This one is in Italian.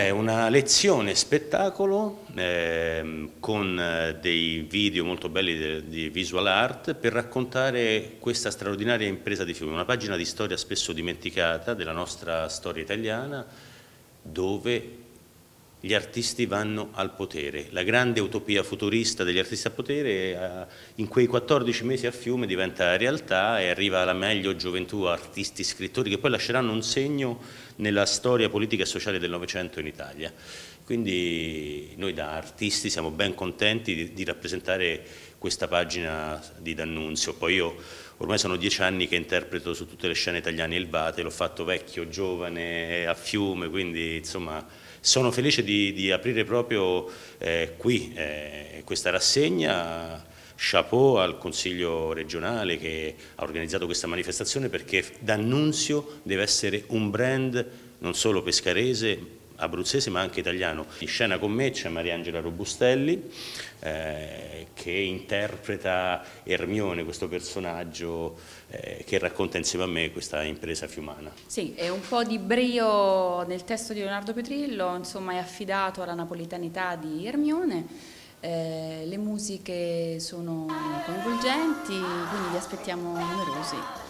È una lezione spettacolo ehm, eh, con dei video molto belli di visual art per raccontare questa straordinaria impresa di fiume, una pagina di storia spesso dimenticata della nostra storia italiana dove gli artisti vanno al potere. La grande utopia futurista degli artisti a potere eh, in quei 14 mesi a fiume diventa realtà e arriva alla meglio gioventù artisti, scrittori che poi lasceranno un segno nella storia politica e sociale del Novecento in Italia. Quindi noi da artisti siamo ben contenti di, di rappresentare questa pagina di D'Annunzio. Poi io ormai sono dieci anni che interpreto su tutte le scene italiane il Vate, l'ho fatto vecchio, giovane, a fiume, quindi insomma sono felice di, di aprire proprio eh, qui eh, questa rassegna. Chapeau al Consiglio regionale che ha organizzato questa manifestazione perché D'Annunzio deve essere un brand non solo pescarese abruzzese ma anche italiano. In scena con me c'è Mariangela Robustelli eh, che interpreta Ermione, questo personaggio eh, che racconta insieme a me questa impresa fiumana. Sì, è un po' di brio nel testo di Leonardo Petrillo, insomma è affidato alla napolitanità di Ermione. Eh, le musiche sono coinvolgenti, quindi vi aspettiamo numerosi.